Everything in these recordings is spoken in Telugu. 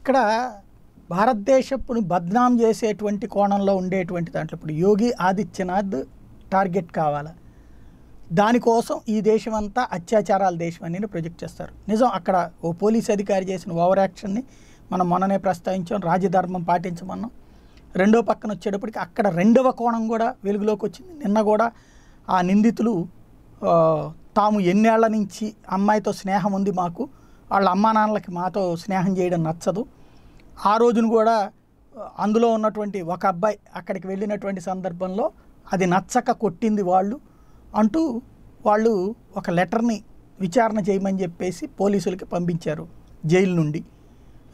ఇక్కడ భారతదేశపుని బద్నాం చేసేటువంటి కోణంలో ఉండేటువంటి దాంట్లో ఇప్పుడు యోగి ఆదిత్యనాథ్ టార్గెట్ కావాలి దానికోసం ఈ దేశం అంతా అత్యాచారాల దేశం అనేది ప్రొజెక్ట్ చేస్తారు నిజం అక్కడ ఓ పోలీస్ అధికారి చేసిన ఓవర్ యాక్షన్ని మనం మొన్ననే ప్రస్తావించాం రాజధర్మం పాటించమన్నాం రెండో పక్కన వచ్చేటప్పటికి అక్కడ రెండవ కోణం కూడా వెలుగులోకి వచ్చింది నిన్న కూడా ఆ నిందితులు తాము ఎన్నేళ్ల నుంచి అమ్మాయితో స్నేహం ఉంది మాకు వాళ్ళ అమ్మా నాన్నలకి మాతో స్నేహం చేయడం నచ్చదు ఆ రోజును కూడా అందులో ఉన్నటువంటి ఒక అబ్బాయి అక్కడికి వెళ్ళినటువంటి సందర్భంలో అది నచ్చక కొట్టింది వాళ్ళు అంటూ వాళ్ళు ఒక లెటర్ని విచారణ చేయమని చెప్పేసి పోలీసులకి పంపించారు జైలు నుండి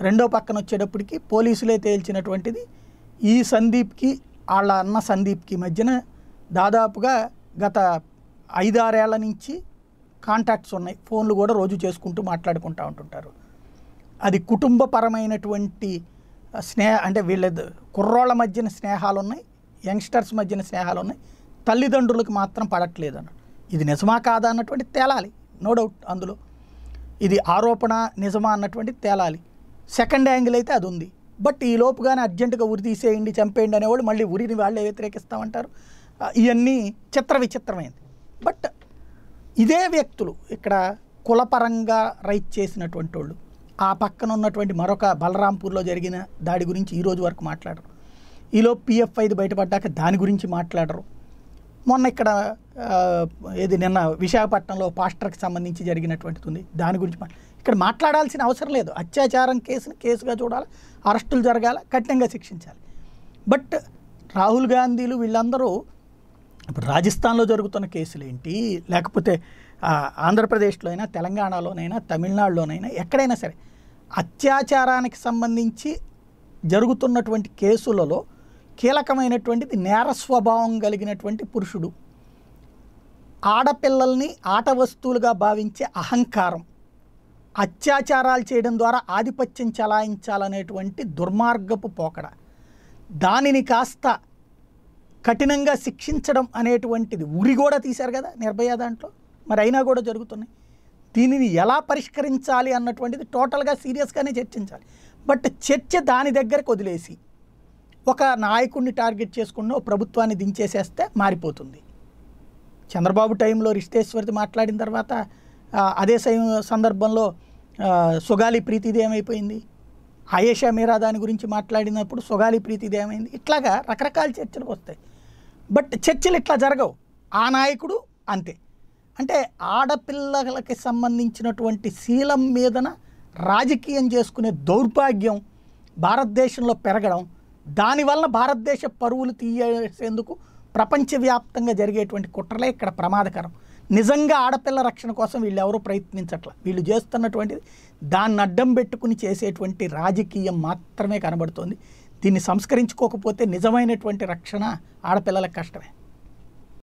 రెండో పక్కన వచ్చేటప్పటికి పోలీసులే తేల్చినటువంటిది ఈ సందీప్కి వాళ్ళ అన్న సందీప్కి మధ్యన దాదాపుగా గత ఐదారేళ్ల నుంచి కాంటాక్ట్స్ ఉన్నాయి ఫోన్లు కూడా రోజు చేసుకుంటూ మాట్లాడుకుంటూ ఉంటుంటారు అది కుటుంబపరమైనటువంటి స్నేహ అంటే వీళ్ళ కుర్రాళ్ళ మధ్యన స్నేహాలు ఉన్నాయి యంగ్స్టర్స్ మధ్యన స్నేహాలు ఉన్నాయి తల్లిదండ్రులకు మాత్రం పడట్లేదు అన్న ఇది నిజమా కాదా అన్నటువంటి తేలాలి నో డౌట్ అందులో ఇది ఆరోపణ నిజమా అన్నటువంటి తేలాలి సెకండ్ యాంగిల్ అయితే అది ఉంది బట్ ఈ లోపుగానే అర్జెంటుగా ఉరి తీసేయండి చంపేయండి అనేవాళ్ళు మళ్ళీ ఉరిని వాళ్ళే వ్యతిరేకిస్తామంటారు ఇవన్నీ చిత్ర విచిత్రమైంది బట్ ఇదే వ్యక్తులు ఇక్కడ కులపరంగా రైట్ చేసినటువంటి వాళ్ళు ఆ పక్కన ఉన్నటువంటి మరొక బలరాంపూర్లో జరిగిన దాడి గురించి ఈరోజు వరకు మాట్లాడరు ఈలో పిఎఫ్ బయటపడ్డాక దాని గురించి మాట్లాడరు మొన్న ఇక్కడ ఏది నిన్న విశాఖపట్నంలో పాస్టర్కి సంబంధించి జరిగినటువంటిది ఉంది దాని గురించి ఇక్కడ మాట్లాడాల్సిన అవసరం లేదు అత్యాచారం కేసుని కేసుగా చూడాలి అరెస్టులు జరగాల కఠినంగా శిక్షించాలి బట్ రాహుల్ గాంధీలు వీళ్ళందరూ ఇప్పుడు రాజస్థాన్లో జరుగుతున్న కేసులు ఏంటి లేకపోతే ఆంధ్రప్రదేశ్లో అయినా తెలంగాణలోనైనా తమిళనాడులోనైనా ఎక్కడైనా సరే అత్యాచారానికి సంబంధించి జరుగుతున్నటువంటి కేసులలో కీలకమైనటువంటిది నేర స్వభావం కలిగినటువంటి పురుషుడు ఆడపిల్లల్ని ఆట వస్తువులుగా భావించే అహంకారం అత్యాచారాలు చేయడం ద్వారా ఆధిపత్యం చలాయించాలనేటువంటి దుర్మార్గపు పోకడ దానిని కాస్త కఠినంగా శిక్షించడం అనేటువంటిది ఉరి కూడా తీశారు కదా నిర్భయ దాంట్లో మరి అయినా కూడా జరుగుతున్నాయి దీనిని ఎలా పరిష్కరించాలి అన్నటువంటిది టోటల్గా సీరియస్గానే చర్చించాలి బట్ చర్చ దాని దగ్గరకు వదిలేసి ఒక నాయకుడిని టార్గెట్ చేసుకున్న ప్రభుత్వాన్ని దించేసేస్తే మారిపోతుంది చంద్రబాబు టైంలో రిషితేశ్వరిది మాట్లాడిన తర్వాత అదే సందర్భంలో సుగాలి ప్రీతిది ఏమైపోయింది ఆయేషా మీరా దాని గురించి మాట్లాడినప్పుడు సుగాలి ప్రీతిది ఏమైంది ఇట్లాగా రకరకాల చర్చలు వస్తాయి బట్ చర్చలు ఇట్లా జరగవు ఆ నాయకుడు అంతే అంటే ఆడపిల్లలకి సంబంధించినటువంటి శీలం మీదన రాజకీయం చేసుకునే దౌర్భాగ్యం భారతదేశంలో పెరగడం దానివల్ల భారతదేశ పరువులు తీయేసేందుకు ప్రపంచవ్యాప్తంగా జరిగేటువంటి కుట్రలే ఇక్కడ ప్రమాదకరం నిజంగా ఆడపిల్ల రక్షణ కోసం వీళ్ళు ఎవరు ప్రయత్నించట్ల వీళ్ళు చేస్తున్నటువంటిది దాన్ని అడ్డం పెట్టుకుని చేసేటువంటి రాజకీయం మాత్రమే కనబడుతోంది దీన్ని సంస్కరించుకోకపోతే నిజమైనటువంటి రక్షణ ఆడపిల్లలకు కష్టమే